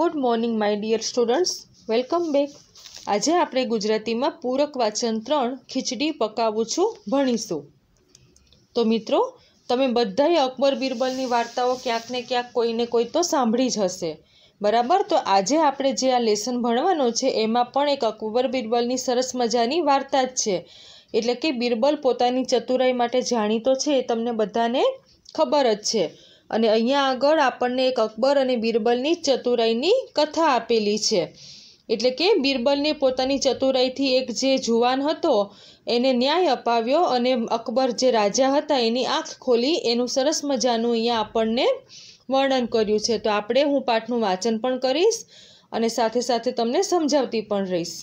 good morning my dear students welcome back આજે આપણે ગુજરાતીમાં પૂરક વાચન ત્રણ ખીચડી પકાવું છું ભણીશું તો મિત્રો તમે બધાએ અકબર બિરબલની વાર્તાઓ ક્યાંક ને ક્યાંક કોઈને કોઈ તો સાંભળી જ હશે બરાબર તો આજે આપણે જે આ લેસન ભણવાનો છે એમાં પણ એક અકબર બિરબલની સરસ મજાની વાર્તા જ છે એટલે કે બિરબલ પોતાની ચતુરાઈ માટે જાણીતો છે એ તમને બધાને ખબર જ છે અને અહીંયા આગળ આપણને એક અકબર અને બિરબલની ચતુરાઈની કથા આપેલી છે એટલે કે બિરબલને પોતાની ચતુરાઈથી એક જે જુવાન હતો એને ન્યાય અપાવ્યો અને અકબર જે રાજા હતા એની આંખ ખોલી એનું સરસ મજાનું અહીંયા આપણને વર્ણન કર્યું છે તો આપણે હું પાઠનું વાંચન પણ કરીશ અને સાથે સાથે તમને સમજાવતી પણ રહીશ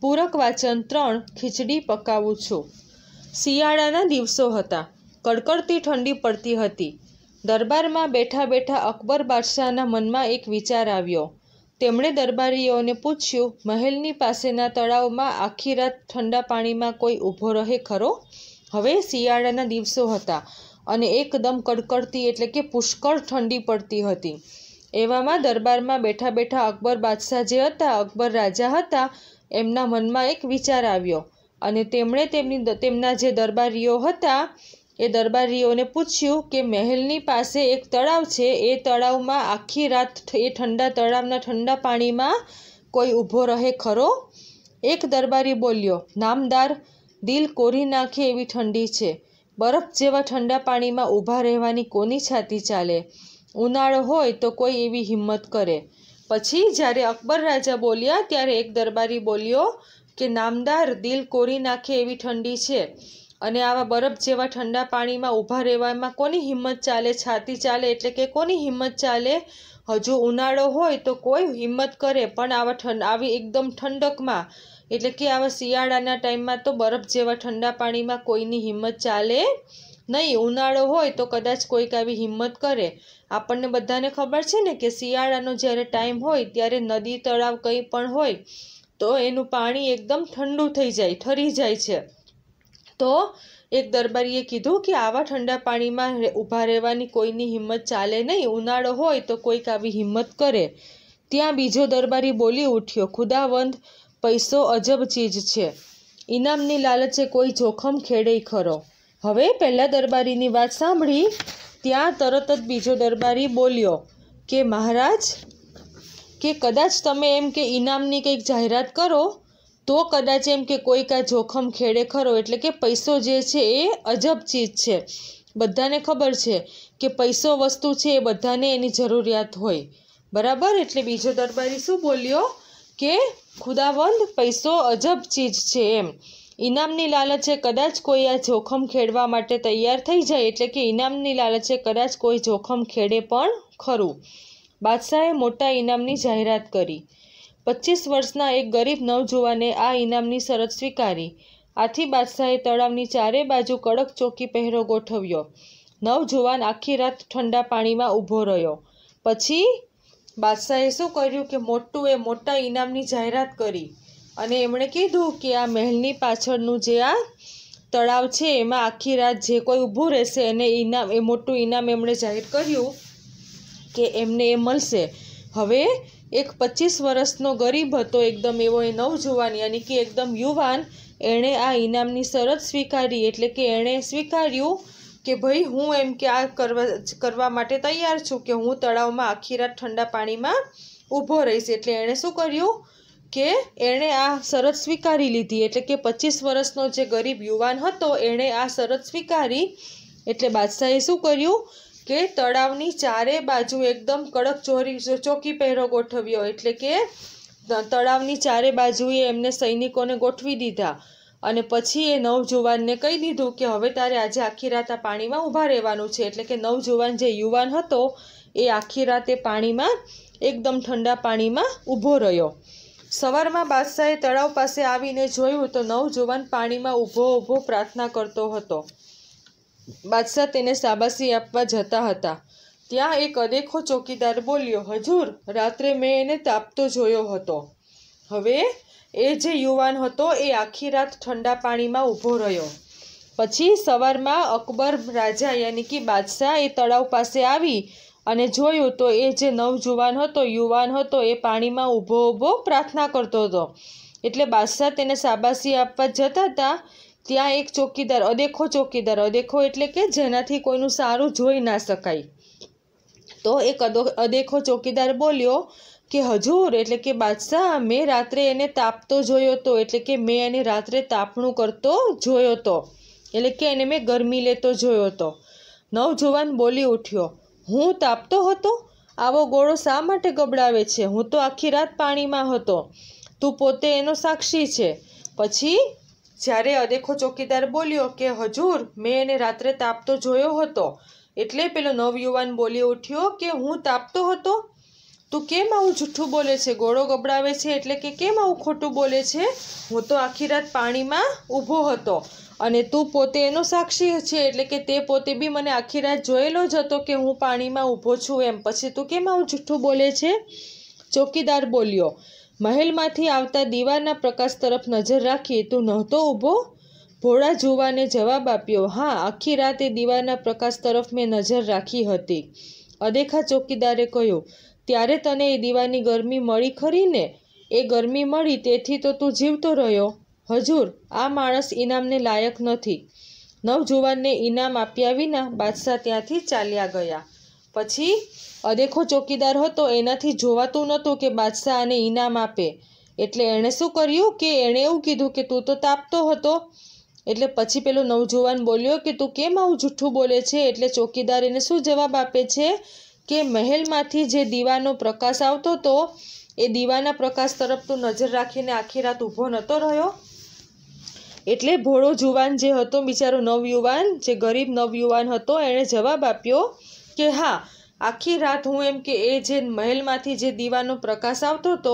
પૂરક વાંચન ત્રણ ખીચડી પકાવું છું શિયાળાના દિવસો હતા કડકડતી ઠંડી પડતી હતી દરબારમાં બેઠા બેઠા અકબર બાદશાહના મનમાં એક વિચાર આવ્યો તેમણે દરબારીઓને પૂછ્યું મહેલની પાસેના તળાવમાં આખી રાત ઠંડા પાણીમાં કોઈ ઊભો રહે ખરો હવે શિયાળાના દિવસો હતા અને એકદમ કડકડતી એટલે કે પુષ્કળ ઠંડી પડતી હતી એવામાં દરબારમાં બેઠા બેઠા અકબર બાદશાહ જે હતા અકબર રાજા હતા એમના મનમાં એક વિચાર આવ્યો અને તેમણે તેમની તેમના જે દરબારીઓ હતા એ દરબારીઓને પૂછ્યું કે મહેલની પાસે એક તળાવ છે એ તળાવમાં આખી રાત એ ઠંડા તળાવના ઠંડા પાણીમાં કોઈ ઊભો રહે ખરો એક દરબારી બોલ્યો નામદાર દિલ કોરી નાખે એવી ઠંડી છે બરફ જેવા ઠંડા પાણીમાં ઊભા રહેવાની કોની છાતી ચાલે ઉનાળો હોય તો કોઈ એવી હિંમત કરે પછી જ્યારે અકબર રાજા બોલ્યા ત્યારે એક દરબારી બોલ્યો કે નામદાર દિલ કોરી નાખે એવી ઠંડી છે અને આવા બરફ જેવા ઠંડા પાણીમાં ઊભા રહેવામાં કોની હિંમત ચાલે છાતી ચાલે એટલે કે કોની હિંમત ચાલે હજુ ઉનાળો હોય તો કોઈ હિંમત કરે પણ આવા ઠંડ આવી એકદમ ઠંડકમાં એટલે કે આવા શિયાળાના ટાઈમમાં તો બરફ જેવા ઠંડા પાણીમાં કોઈની હિંમત ચાલે નહીં ઉનાળો હોય તો કદાચ કોઈક આવી હિંમત કરે આપણને બધાને ખબર છે ને કે શિયાળાનો જ્યારે ટાઈમ હોય ત્યારે નદી તળાવ કંઈ પણ હોય તો એનું પાણી એકદમ ઠંડુ થઈ જાય ઠરી જાય છે તો એક દરબારીએ કીધું કે આવા ઠંડા પાણીમાં ઊભા રહેવાની કોઈની હિંમત ચાલે નહીં ઉનાળો હોય તો કોઈક આવી હિંમત કરે ત્યાં બીજો દરબારી બોલી ઉઠ્યો ખુદાવંદ પૈસો અજબ ચીજ છે ઇનામની લાલચે કોઈ જોખમ ખેડે ખરો હવે પહેલાં દરબારીની વાત સાંભળી ત્યાં તરત જ બીજો દરબારી બોલ્યો કે મહારાજ કે કદાચ તમે એમ કે ઇનામની કંઈક જાહેરાત કરો તો કદાચ એમ કે કોઈક આ જોખમ ખેડે ખરો એટલે કે પૈસો જે છે એ અજબ ચીજ છે બધાને ખબર છે કે પૈસો વસ્તુ છે એ બધાને એની જરૂરિયાત હોય બરાબર એટલે બીજો દરબારી શું બોલ્યો કે ખુદાવંદ પૈસો અજબ ચીજ છે એમ ઇનામની લાલચે કદાચ કોઈ આ જોખમ ખેડવા માટે તૈયાર થઈ જાય એટલે કે ઇનામની લાલચે કદાચ કોઈ જોખમ ખેડે પણ ખરું બાદશાહે મોટા ઇનામની જાહેરાત કરી પચીસ વર્ષના એક ગરીબ નવજુવાને આ ઇનામની શરત સ્વીકારી આથી બાદશાહે તળાવની ચારે બાજુ કડક ચોકી પહેરો ગોઠવ્યો નવજુવાન આખી રાત ઠંડા પાણીમાં ઊભો રહ્યો પછી બાદશાહે શું કર્યું કે મોટું એ મોટા ઇનામની જાહેરાત કરી અને એમણે કીધું કે આ મહેલની પાછળનું જે આ તળાવ છે એમાં આખી રાત જે કોઈ ઊભું રહેશે એને ઇનામ એ મોટું ઇનામ એમણે જાહેર કર્યું કે એમને એ મળશે હવે એક પચીસ વર્ષનો ગરીબ હતો એકદમ એવો એ નવજુવાન યાની કે એકદમ યુવાન એણે આ ઇનામની શરત સ્વીકારી એટલે કે એણે સ્વીકાર્યું કે ભાઈ હું એમ કે આ કરવા કરવા માટે તૈયાર છું કે હું તળાવમાં આખી રાત ઠંડા પાણીમાં ઊભો રહીશ એટલે એણે શું કર્યું કે એણે આ શરત સ્વીકારી લીધી એટલે કે પચીસ વર્ષનો જે ગરીબ યુવાન હતો એણે આ શરત સ્વીકારી એટલે બાદશાહે શું કર્યું કે તળાવની ચારે બાજુ એકદમ કડક ચોરી ચોકી પહેરો ગોઠવ્યો એટલે કે તળાવની ચારે બાજુએ એમને સૈનિકોને ગોઠવી દીધા અને પછી એ નવજુવાનને કહી દીધું કે હવે તારે આજે આખી રાત આ પાણીમાં ઊભા રહેવાનું છે એટલે કે નવજુવાન જે યુવાન હતો એ આખી રાતે પાણીમાં એકદમ ઠંડા પાણીમાં ઊભો રહ્યો સવારમાં બાદશાહે તળાવ પાસે આવીને જોયું તો નવજુવાન પાણીમાં ઊભો ઊભો પ્રાર્થના કરતો હતો બાદશાહ તેને શાબાશી આપવા જતા હતા ત્યાં એક અદેખો ચોકીદાર બોલ્યો હજુર રાત્રે મેં એને તાપતો જોયો હતો હવે એ જે યુવાન હતો એ આખી રાત ઠંડા પાણીમાં ઊભો રહ્યો પછી સવારમાં અકબર રાજા યાની કે બાદશાહ એ તળાવ પાસે આવી અને જોયું તો એ જે નવજુવાન હતો યુવાન હતો એ પાણીમાં ઊભો ઊભો પ્રાર્થના કરતો હતો એટલે બાદશાહ તેને શાબાશી આપવા જતા હતા ત્યાં એક ચોકીદાર અદેખો ચોકીદાર અદેખો એટલે કે જેનાથી કોઈનું સારું જોઈ ના શકાય તો એક અદેખો ચોકીદાર બોલ્યો કે હજૂર એટલે કે બાદશાહ મેં રાત્રે એને તાપતો જોયો હતો એટલે કે મેં એને રાત્રે તાપણું કરતો જોયો હતો એટલે કે એને મેં ગરમી લેતો જોયો હતો નવજુવાન બોલી ઉઠ્યો હું તાપતો હતો આવો ગોળો શા માટે ગબડાવે છે હું તો આખી રાત પાણીમાં હતો તું પોતે એનો સાક્ષી છે પછી જ્યારે અદેખો ચોકીદાર બોલ્યો કે હજૂર મેં એને રાત્રે તાપતો જોયો હતો એટલે પેલો નવયુવાન બોલી ઉઠ્યો કે હું તાપતો હતો તું કેમ આવું જૂઠું બોલે છે ગોળો ગબડાવે છે એટલે કે કેમ આવું ખોટું બોલે છે હું તો આખી રાત પાણીમાં ઊભો હતો અને તું પોતે એનો સાક્ષી છે એટલે કે તે પોતે બી મને આખી રાત જોયેલો જ હતો કે હું પાણીમાં ઊભો છું એમ પછી તું કેમ આવું જૂઠું બોલે છે ચોકીદાર બોલ્યો મહેલમાંથી આવતા દીવાના પ્રકાશ તરફ નજર રાખીએ તું નહોતો ઊભો ભોળા જોવાને જવાબ આપ્યો હા આખી રાતે દીવાના પ્રકાશ તરફ મેં નજર રાખી હતી અદેખા ચોકીદારે કહ્યું ત્યારે તને એ દીવાની ગરમી મળી ખરી ને એ ગરમી મળી તેથી તો તું જીવતો રહ્યો હજુર આ માણસ ઇનામને લાયક નથી નવજુવાનને ઇનામ આપ્યા વિના બાદશાહ ત્યાંથી ચાલ્યા ગયા પછી અદેખો ચોકીદાર હતો એનાથી જોવાતું નહોતું કે બાદશાહ આને ઇનામ આપે એટલે એણે શું કર્યું કે એણે એવું કીધું કે તું તો તાપતો હતો એટલે પછી પેલો નવજુવાન બોલ્યો કે તું કેમ આવું જૂઠું બોલે છે એટલે ચોકીદાર એને શું જવાબ આપે છે કે મહેલમાંથી જે દીવાનો પ્રકાશ આવતો હતો એ દીવાના પ્રકાશ તરફ તું નજર રાખીને આખી રાત ઊભો નહોતો રહ્યો એટલે ભોળો જુવાન જે હતો બિચારો નવયુવાન જે ગરીબ નવયુવાન હતો એણે જવાબ આપ્યો કે હા આખી રાત હું એમ કે એ જે મહેલમાંથી જે દીવાનો પ્રકાશ આવતો હતો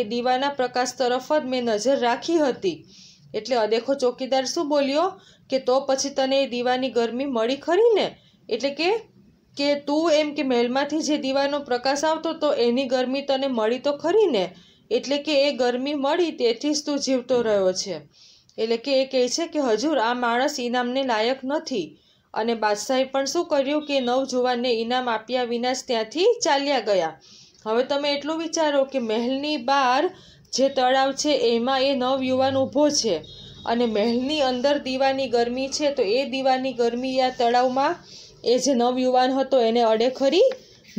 એ દીવાના પ્રકાશ તરફ જ મેં નજર રાખી હતી એટલે અદેખો ચોકીદાર શું બોલ્યો કે તો પછી તને એ દીવાની ગરમી મળી ખરી ને એટલે કે કે તું એમ કે મહેલમાંથી જે દીવાનો પ્રકાશ આવતો તો એની ગરમી તને મળી તો ખરી ને એટલે કે એ ગરમી મળી તેથી જ તું જીવતો રહ્યો છે એટલે કે એ કહે છે કે હજુર આ માણસ ઇનામને લાયક નથી અને બાદશાહે પણ શું કર્યું કે નવજુવાનને ઇનામ આપ્યા વિના જ ત્યાંથી ચાલ્યા ગયા હવે તમે એટલું વિચારો કે મહેલની બહાર જે તળાવ છે એમાં એ નવયુવાન ઊભો છે અને મહેલની અંદર દીવાની ગરમી છે તો એ દીવાની ગરમી આ તળાવમાં એ જે નવયુવાન હતો એને અડેખરી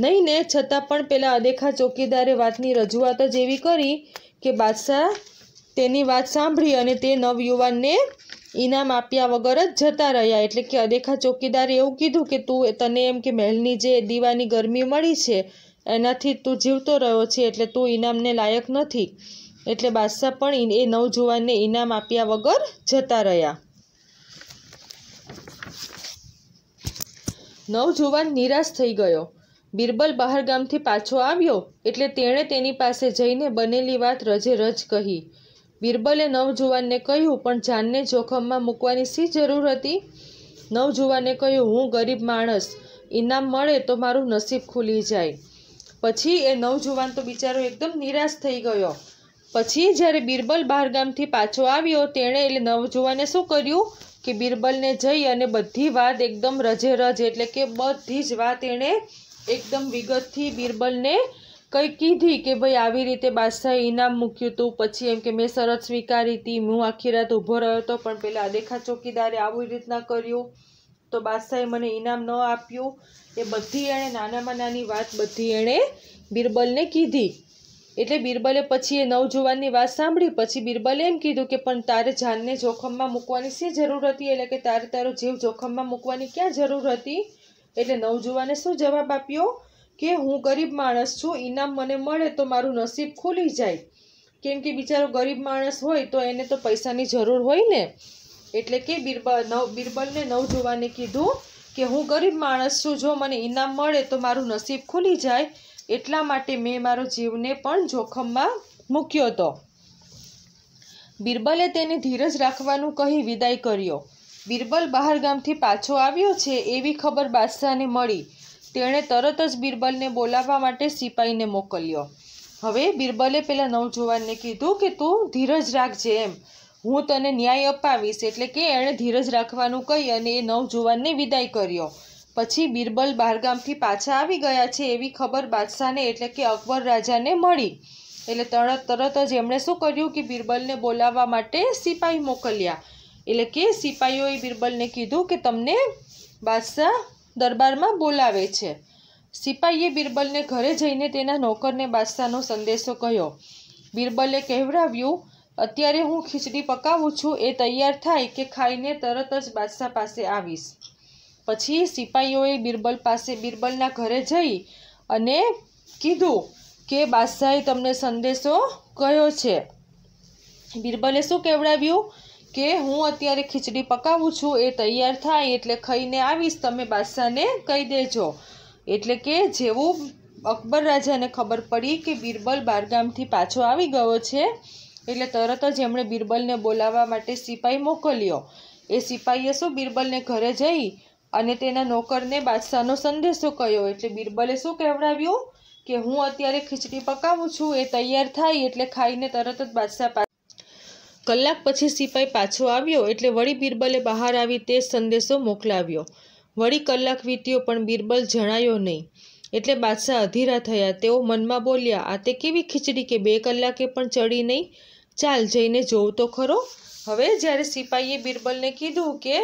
નહીં ને છતાં પણ પેલા અદેખા ચોકીદારે વાતની રજૂઆત જ એવી કરી કે બાદશાહ તેની વાત સાંભળી અને તે નવયુવાનને ઇનામ આપ્યા વગર જ જતા રહ્યા એટલે કે અદેખા ચોકીદારે એવું કીધું કે તું તને એમ કે મહેલની જે દીવાની ગરમી મળી છે એનાથી તું જીવતો રહ્યો છે એટલે તું ઇનામને લાયક નથી એટલે બાદશાહ પણ એ નવજુવાનને ઇનામ આપ્યા વગર જતા રહ્યા નવજુવાન નિરાશ થઈ ગયો બિરબલ બહારગામથી પાછો આવ્યો એટલે તેણે તેની પાસે જઈને બનેલી વાત રજે રજ કહી બિરબલે નવજુવાનને કહ્યું પણ જાનને જોખમમાં મૂકવાની શી જરૂર હતી નવજુવાને કહ્યું હું ગરીબ માણસ ઇનામ મળે તો મારું નસીબ ખુલી જાય પછી એ નવજુવાન તો બિચારો એકદમ નિરાશ થઈ ગયો પછી જ્યારે બિરબલ બહારગામથી પાછો આવ્યો તેણે એટલે નવજુવાને શું કર્યું કે બિરબલને જઈ અને બધી વાત એકદમ રજે રજ એટલે કે બધી જ વાત એણે એકદમ વિગતથી બિરબલને કંઈ કીધી કે ભાઈ આવી રીતે બાદશાહે ઇનામ મૂક્યું હતું પછી એમ કે મેં શરત સ્વીકારી હતી હું આખી રાત ઊભો રહ્યો હતો પણ પેલા અદેખા ચોકીદારે આવી રીતના કર્યું તો બાદશાહે મને ઇનામ ન આપ્યું એ બધી એણે નાનામાં નાની વાત બધી એણે બિરબલને કીધી એટલે બિરબલે પછી એ નવજુવાનની વાત સાંભળી પછી બિરબલે એમ કીધું કે પણ તારે જાનને જોખમમાં મૂકવાની શી જરૂર હતી એટલે કે તારે તારો જીવ જોખમમાં મૂકવાની ક્યાં જરૂર હતી એટલે નવજુવાને શું જવાબ આપ્યો કે હું ગરીબ માણસ છું ઇનામ મને મળે તો મારું નસીબ ખુલી જાય કેમ કે બિચારો ગરીબ માણસ હોય તો એને તો પૈસાની જરૂર હોય ને એટલે કે બિરબલ નવ બિરબલને જોવાને કીધું કે હું ગરીબ માણસ છું જો મને ઇનામ મળે તો મારું નસીબ ખુલી જાય એટલા માટે મેં મારો જીવને પણ જોખમમાં મૂક્યો હતો બિરબલે તેને ધીરજ રાખવાનું કહી વિદાય કર્યો બિરબલ બહાર ગામથી પાછો આવ્યો છે એવી ખબર બાદશાહને મળી તેણે તરત જ બિરબલને બોલાવવા માટે સિપાહીને મોકલ્યો હવે બિરબલે પેલા નવજુવાનને કીધું કે તું ધીરજ રાખજે એમ હું તને ન્યાય અપાવીશ એટલે કે એણે ધીરજ રાખવાનું કહી અને એ નવજુવાનને વિદાય કર્યો પછી બિરબલ બહારગામથી પાછા આવી ગયા છે એવી ખબર બાદશાહને એટલે કે અકબર રાજાને મળી એટલે તરત તરત જ એમણે શું કર્યું કે બિરબલને બોલાવવા માટે સિપાહી મોકલ્યા એટલે કે સિપાહીઓએ બિરબલને કીધું કે તમને બાદશાહ દરબારમાં બોલાવે છે સિપાહીએ બિરબલને ઘરે જઈને તેના નોકરને બાદશાહનો સંદેશો કહ્યો બિરબલે કહેવડાવ્યું અત્યારે હું ખીચડી પકાવું છું એ તૈયાર થાય કે ખાઈને તરત જ બાદશાહ પાસે આવીશ પછી સિપાહીઓએ બિરબલ પાસે બિરબલના ઘરે જઈ અને કીધું કે બાદશાહે તમને સંદેશો કયો છે બિરબલે શું કહેવડાવ્યું કે હું અત્યારે ખીચડી પકાવું છું એ તૈયાર થાય એટલે ખાઈને આવીશ તમે બાદશાહને કહી દેજો એટલે કે જેવું અકબર રાજાને ખબર પડી કે બિરબલ બારગામથી પાછો આવી ગયો છે એટલે તરત જ એમણે બિરબલને બોલાવવા માટે સિપાઈ મોકલ્યો એ સિપાઈએ શું બિરબલને ઘરે જઈ અને તેના નોકરને બાદશાહનો સંદેશો કહ્યો એટલે બિરબલે શું કહેવડાવ્યું કે હું અત્યારે ખીચડી પકાવું છું એ તૈયાર થાય એટલે ખાઈને તરત જ બાદશાહ કલાક પછી સિપાઈ પાછો આવ્યો એટલે વળી બિરબલે બહાર આવી તે સંદેશો મોકલાવ્યો વળી કલાક વીત્યો પણ બિરબલ જણાયો નહીં એટલે બાદશાહ અધીરા થયા તેઓ મનમાં બોલ્યા આ તે કેવી ખીચડી કે બે કલાકે પણ ચડી નહીં ચાલ જઈને જોઉં તો ખરો હવે જ્યારે સિપાઈએ બિરબલને કીધું કે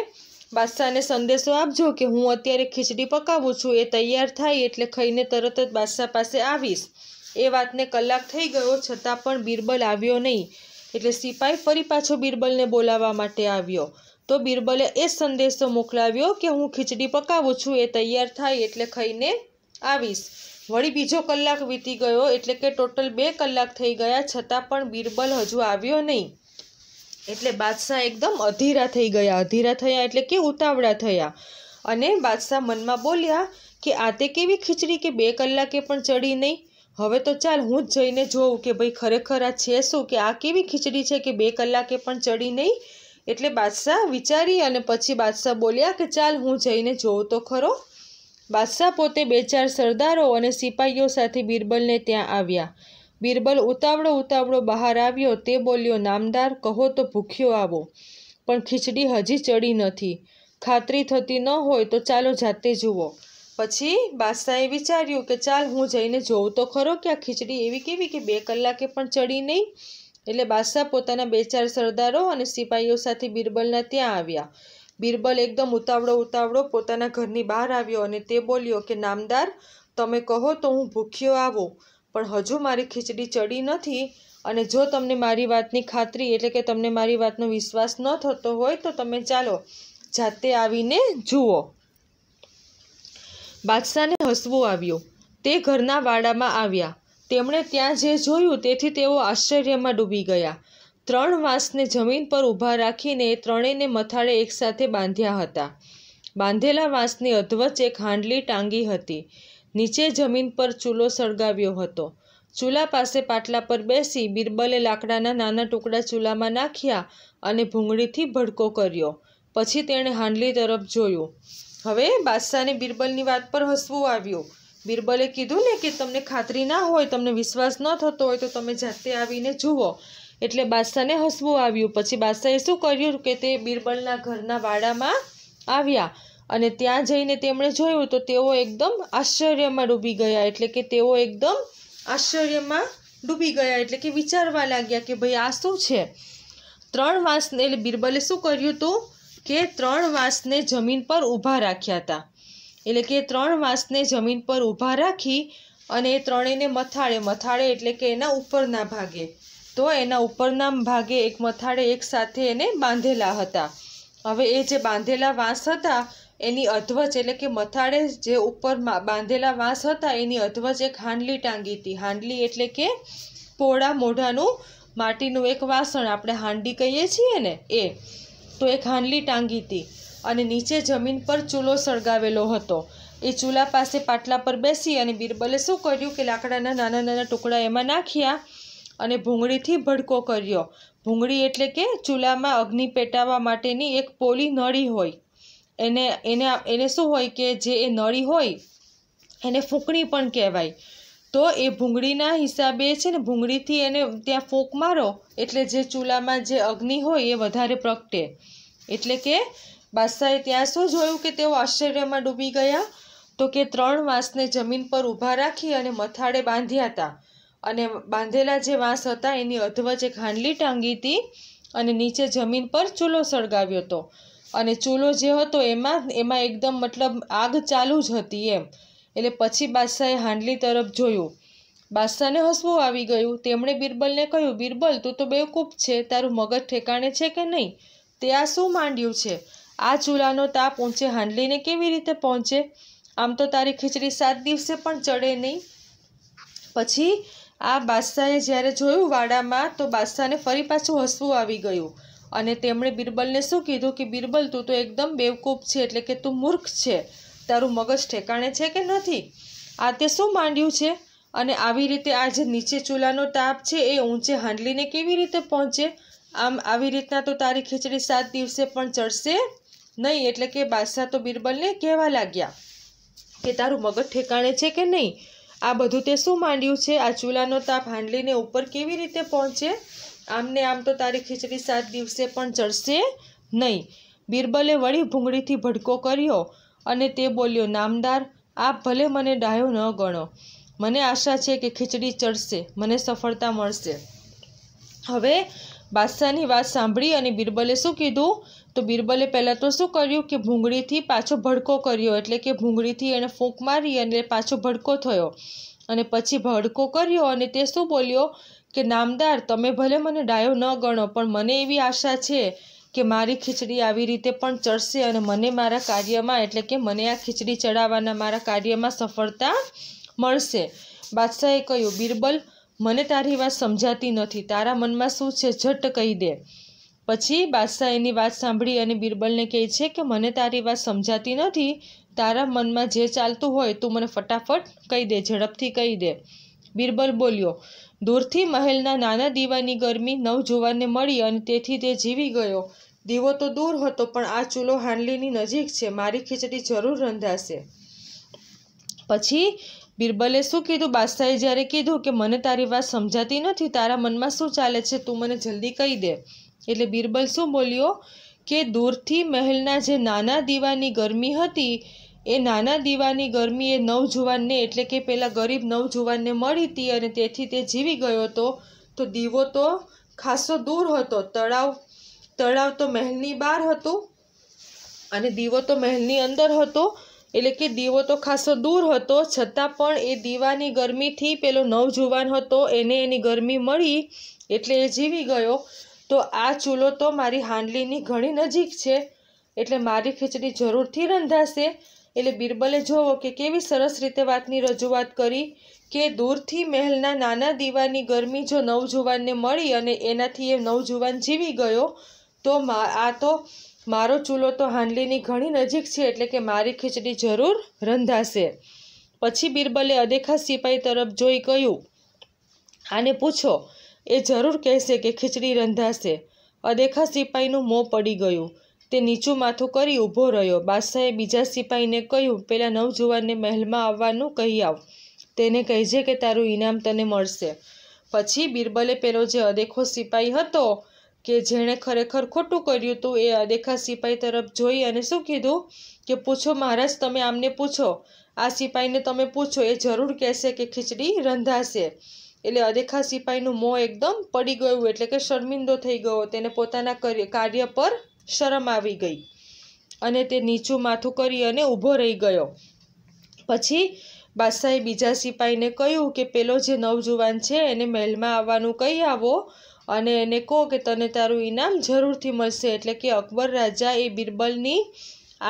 બાદશાહને સંદેશો આપજો કે હું અત્યારે ખીચડી પકાવું છું એ તૈયાર થાય એટલે ખાઈને તરત જ બાદશાહ પાસે આવીશ એ વાતને કલાક થઈ ગયો છતાં પણ બિરબલ આવ્યો નહીં એટલે સિપાઈ ફરી પાછો બિરબલને બોલાવવા માટે આવ્યો તો બિરબલે એ સંદેશો મોકલાવ્યો કે હું ખીચડી પકાવું છું એ તૈયાર થાય એટલે ખાઈને આવીશ વળી બીજો કલાક વીતી ગયો એટલે કે ટોટલ બે કલાક થઈ ગયા છતાં પણ બિરબલ હજુ આવ્યો નહીં એટલે બાદશાહ એકદમ અધીરા થઈ ગયા અધીરા થયા એટલે કે ઉતાવળા થયા અને બાદશાહ મનમાં બોલ્યા કે આ તે કેવી ખીચડી કે બે કલાકે પણ ચડી નહીં હવે તો ચાલ હું જ જઈને જોઉં કે ભાઈ ખરેખર આ છે શું કે આ કેવી ખીચડી છે કે બે કલાકે પણ ચડી નહીં એટલે બાદશાહ વિચારી અને પછી બાદશાહ બોલ્યા કે ચાલ હું જઈને જોઉં તો ખરો બાદશાહ પોતે બે ચાર સરદારો અને સિપાહીઓ સાથે બિરબલને ત્યાં આવ્યા બિરબલ ઉતાવળો ઉતાવળો બહાર આવ્યો તે બોલ્યો નામદાર કહો તો ભૂખ્યો આવો પણ ખીચડી હજી ચડી નથી ખાતરી થતી ન હોય તો ચાલો જાતે જુઓ પછી બાદશાહે વિચાર્યું કે ચાલ હું જઈને જોઉં તો ખરો કે આ ખીચડી એવી કેવી કે બે કલાકે પણ ચડી નહીં એટલે બાદશાહ પોતાના બે ચાર સરદારો અને સિપાહીઓ સાથે બિરબલના ત્યાં આવ્યા બિરબલ એકદમ ઉતાવળો ઉતાવળો પોતાના ઘરની બહાર આવ્યો અને તે બોલ્યો કે નામદાર તમે કહો તો હું ભૂખ્યો આવો પણ હજુ મારી ખીચડી ચડી નથી અને જો તમને મારી વાતની ખાતરી એટલે કે તમને મારી વાતનો વિશ્વાસ ન થતો હોય તો તમે ચાલો જાતે આવીને જુઓ બાદશાહને હસવું આવ્યું તે ઘરના વાડામાં આવ્યા તેમણે ત્યાં જે જોયું તેથી તેઓ આશ્ચર્યમાં ડૂબી ગયા ત્રણ વાંસને જમીન પર ઊભા રાખીને ત્રણેયને મથાળે એકસાથે બાંધ્યા હતા બાંધેલા વાંસની અધવચ એક હાંડલી ટાંગી હતી નીચે જમીન પર ચૂલો સળગાવ્યો હતો ચૂલા પાસે પાટલા પર બેસી બિરબલે લાકડાના નાના ટુકડા ચૂલામાં નાખ્યા અને ભૂંગળીથી ભડકો કર્યો પછી તેણે હાંડલી તરફ જોયું હવે બાદશાહને બિરબલની વાત પર હસવું આવ્યું બિરબલે કીધું ને કે તમને ખાતરી ના હોય તમને વિશ્વાસ ન થતો હોય તો તમે જાતે આવીને જુઓ એટલે બાદશાહને હસવું આવ્યું પછી બાદશાહે શું કર્યું કે તે બિરબલના ઘરના વાડામાં આવ્યા અને ત્યાં જઈને તેમણે જોયું તો તેઓ એકદમ આશ્ચર્યમાં ડૂબી ગયા એટલે કે તેઓ એકદમ આશ્ચર્યમાં ડૂબી ગયા એટલે કે વિચારવા લાગ્યા કે ભાઈ આ શું છે ત્રણ વાંસ એટલે બિરબલે શું કર્યું હતું કે ત્રણ વાંસને જમીન પર ઊભા રાખ્યા હતા એટલે કે ત્રણ વાંસને જમીન પર ઊભા રાખી અને એ ત્રણેયને મથાળે મથાળે એટલે કે એના ઉપરના ભાગે તો એના ઉપરના ભાગે એક મથાળે એક સાથે એને બાંધેલા હતા હવે એ જે બાંધેલા વાંસ હતા એની અધવચ એટલે કે મથાળે જે ઉપર બાંધેલા વાંસ હતા એની અધવચ એક હાંડલી ટાંગી હતી હાંડલી એટલે કે પોળા મોઢાનું માટીનું એક વાસણ આપણે હાંડી કહીએ છીએ ને એ તો એ ખાંડલી ટાંગી હતી અને નીચે જમીન પર ચૂલો સળગાવેલો હતો એ ચૂલા પાસે પાટલા પર બેસી અને બિરબલે શું કર્યું કે લાકડાના નાના નાના ટુકડા એમાં નાખ્યા અને ભૂંગળીથી ભડકો કર્યો ભૂંગળી એટલે કે ચૂલામાં અગ્નિ પેટાવા માટેની એક પોલી નળી હોય એને એને એને શું હોય કે જે એ નળી હોય એને ફૂંકણી પણ કહેવાય તો એ ભૂંગળીના હિસાબે છે ને ભૂંગળીથી એને ત્યાં ફોક મારો એટલે જે ચૂલામાં જે અગ્નિ હોય એ વધારે પ્રગટે એટલે કે બાદશાહે ત્યાં શું જોયું કે તેઓ આશ્ચર્યમાં ડૂબી ગયા તો કે ત્રણ વાંસને જમીન પર ઊભા રાખી અને મથાળે બાંધ્યા હતા અને બાંધેલા જે વાંસ હતા એની અધવચ્ચે ખાંડલી ટાંગી હતી અને નીચે જમીન પર ચૂલો સળગાવ્યો હતો અને ચૂલો જે હતો એમાં એમાં એકદમ મતલબ આગ ચાલુ જ હતી એમ એટલે પછી બાદશાહે હાંડલી તરફ જોયું બાદશાહને હસવું આવી ગયું તેમણે બિરબલને કહ્યું બિરબલ તું તો બેવકૂપ છે તારું મગજ ઠેકાણે છે કે નહીં તે આ શું માંડ્યું છે આ ચૂલાનો તાપ ઊંચે હાંડલીને કેવી રીતે પહોંચે આમ તો તારી ખીચડી સાત દિવસે પણ ચડે નહીં પછી આ બાદશાહે જ્યારે જોયું વાડામાં તો બાદશાહને ફરી પાછું હસવું આવી ગયું અને તેમણે બિરબલને શું કીધું કે બિરબલ તું તો એકદમ બેવકૂપ છે એટલે કે તું મૂર્ખ છે તારું મગજ ઠેકાણે છે કે નથી આ તે શું માંડ્યું છે અને આવી રીતે આ જે નીચે ચૂલાનો તાપ છે એ ઊંચે હાંડલીને કેવી રીતે પહોંચે આમ આવી રીતના તો તારી ખીચડી સાત દિવસે પણ ચડશે નહીં એટલે કે બાદશાહ તો બિરબલને કહેવા લાગ્યા કે તારું મગજ ઠેકાણે છે કે નહીં આ બધું તે શું માંડ્યું છે આ ચૂલાનો તાપ હાંડલીને ઉપર કેવી રીતે પહોંચે આમને આમ તો તારી ખીચડી સાત દિવસે પણ ચડશે નહીં બિરબલે વળી ભૂંગળીથી ભડકો કર્યો અને તે બોલ્યો નામદાર આપ ભલે મને ડાયો ન ગણો મને આશા છે કે ખીચડી ચડશે મને સફળતા મળશે હવે બાદશાહની વાત સાંભળી અને બિરબલે શું કીધું તો બિરબલે પહેલાં તો શું કર્યું કે ભૂંગળીથી પાછો ભડકો કર્યો એટલે કે ભૂંગળીથી એણે ફૂંક મારી અને પાછો ભડકો થયો અને પછી ભડકો કર્યો અને તે શું બોલ્યો કે નામદાર તમે ભલે મને ડાયો ન ગણો પણ મને એવી આશા છે કે મારી ખીચડી આવી રીતે પણ ચડશે અને મને મારા કાર્યમાં એટલે કે મને આ ખીચડી ચડાવવાના મારા કાર્યમાં સફળતા મળશે બાદશાહે કહ્યું બિરબલ મને તારી વાત સમજાતી નથી તારા મનમાં શું છે ઝટ કહી દે પછી બાદશાહ એની વાત સાંભળી અને બિરબલને કહે છે કે મને તારી વાત સમજાતી નથી તારા મનમાં જે ચાલતું હોય તું મને ફટાફટ કહી દે ઝડપથી કહી દે બિરબલ બોલ્યો દૂરથી મહેલના નાના દીવાની ગરમી નવજુવાનને મળી અને તેથી તે જીવી ગયો દીવો તો દૂર હતો પણ આ ચૂલો હાંડલીની નજીક છે મારી ખીચડી જરૂર રંધાશે પછી બિરબલે શું કીધું બાદશાહે જ્યારે કીધું કે મને તારી વાત સમજાતી નથી તારા મનમાં શું ચાલે છે તું મને જલ્દી કહી દે એટલે બિરબલ શું બોલ્યો કે દૂરથી મહેલના જે નાના દીવાની ગરમી હતી એ નાના દીવાની ગરમી એ નવજુવાનને એટલે કે પહેલાં ગરીબ નવજુવાનને મળી હતી અને તેથી તે જીવી ગયો હતો તો દીવો તો ખાસો દૂર હતો તળાવ તળાવ તો મહેલની બહાર હતો અને દીવો તો મહેલની અંદર હતો એટલે કે દીવો તો ખાસો દૂર હતો છતાં પણ એ દીવાની ગરમીથી પેલો નવજુવાન હતો એને એની ગરમી મળી એટલે એ જીવી ગયો તો આ ચૂલો તો મારી હાંડલીની ઘણી નજીક છે એટલે મારી ખીચડી જરૂરથી રંધાશે એટલે બિરબલે જોવો કે કેવી સરસ રીતે વાતની રજૂઆત કરી કે દૂરથી મહેલના નાના દીવાની ગરમી જો નવજુવાનને મળી અને એનાથી એ નવજુવાન જીવી ગયો તો આ તો મારો ચૂલો તો હાંડલીની ઘણી નજીક છે એટલે કે મારી ખીચડી જરૂર રંધાશે પછી બિરબલે અદેખા સિપાઈ તરફ જોઈ કહ્યું આને પૂછો એ જરૂર કહેશે કે ખીચડી રંધાશે અદેખા સિપાઈનું મોં પડી ગયું તે નીચું માથું કરી ઊભો રહ્યો બાદશાહે બીજા સિપાઈને કહ્યું પહેલાં નવજુવાનને મહેલમાં આવવાનું કહી આવ તેને કહેજે કે તારું ઇનામ તને મળશે પછી બિરબલે પેલો જે અદેખો સિપાઈ હતો કે જેણે ખરેખર ખોટું કર્યું તો એ અદેખા સિપાઈ તરફ જોઈ અને શું કીધું કે પૂછો મહારાજ તમે આમને પૂછો આ સિપાઈને તમે પૂછો એ જરૂર કહેશે કે ખીચડી રંધાશે એટલે અદેખા સિપાહીનું મોં એકદમ પડી ગયું એટલે કે શર્મિંદો થઈ ગયો તેને પોતાના કાર્ય પર શરમ આવી ગઈ અને તે નીચું માથું કરી અને ઊભો રહી ગયો પછી બાદશાહે બીજા સિપાહીને કહ્યું કે પેલો જે નવજુવાન છે એને મહેલમાં આવવાનું કહી આવો અને એને કહો કે તને તારું ઇનામ જરૂરથી મળશે એટલે કે અકબર રાજા એ બિરબલની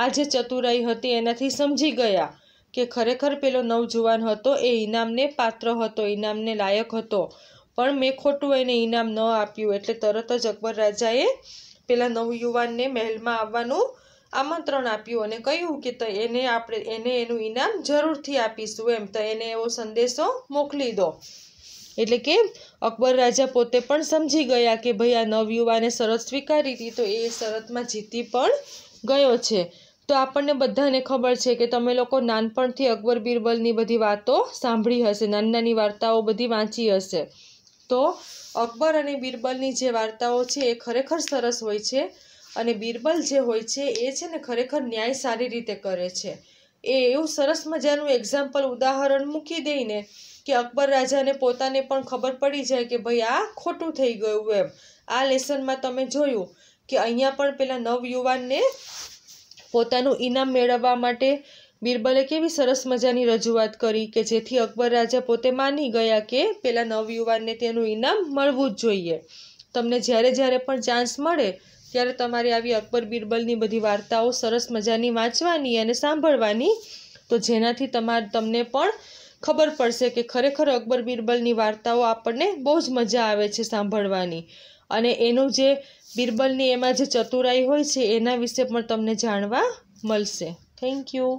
આ જે ચતુરાઈ હતી એનાથી સમજી ગયા કે ખરેખર પેલો નવજુવાન હતો એ ઇનામને પાત્ર હતો ઇનામને લાયક હતો પણ મેં ખોટું એને ઇનામ ન આપ્યું એટલે તરત જ અકબર રાજાએ પેલા નવયુવાનને મહેલમાં આવવાનું આમંત્રણ આપ્યું અને કહ્યું કે એને આપણે એને એનું ઇનામ જરૂરથી આપીશું એમ તો એને એવો સંદેશો મોકલી દો એટલે કે અકબર રાજા પોતે પણ સમજી ગયા કે ભાઈ આ નવયુવાને શરત સ્વીકારી હતી તો એ શરતમાં જીતી પણ ગયો છે તો આપણને બધાને ખબર છે કે તમે લોકો નાનપણથી અકબર બિરબલની બધી વાતો સાંભળી હશે નાની નાની વાર્તાઓ બધી વાંચી હશે તો અકબર અને બિરબલની જે વાર્તાઓ છે એ ખરેખર સરસ હોય છે અને બિરબલ જે હોય છે એ છે ને ખરેખર ન્યાય સારી રીતે કરે છે એ એવું સરસ મજાનું એક્ઝામ્પલ ઉદાહરણ મૂકી દઈને કે અકબર રાજાને પોતાને પણ ખબર પડી જાય કે ભાઈ આ ખોટું થઈ ગયું એમ આ લેસનમાં તમે જોયું કે અહીંયા પણ પેલા નવયુવાનને પોતાનું ઇનામ મેળવવા માટે બિરબલે કેવી સરસ મજાની રજૂઆત કરી કે જેથી અકબર રાજા પોતે માની ગયા કે પેલા નવયુવાનને તેનું ઇનામ મળવું જ જોઈએ તમને જ્યારે જ્યારે પણ ચાન્સ મળે ત્યારે તમારે આવી અકબર બિરબલની બધી વાર્તાઓ સરસ મજાની વાંચવાની અને સાંભળવાની તો જેનાથી તમાર તમને પણ ખબર પડશે કે ખરેખર અકબર બિરબલની વાર્તાઓ આપણને બહુ જ મજા આવે છે સાંભળવાની અને એનું જે બિરબલની એમાં જે ચતુરાઈ હોય છે એના વિશે પણ તમને જાણવા મળશે થેન્ક યુ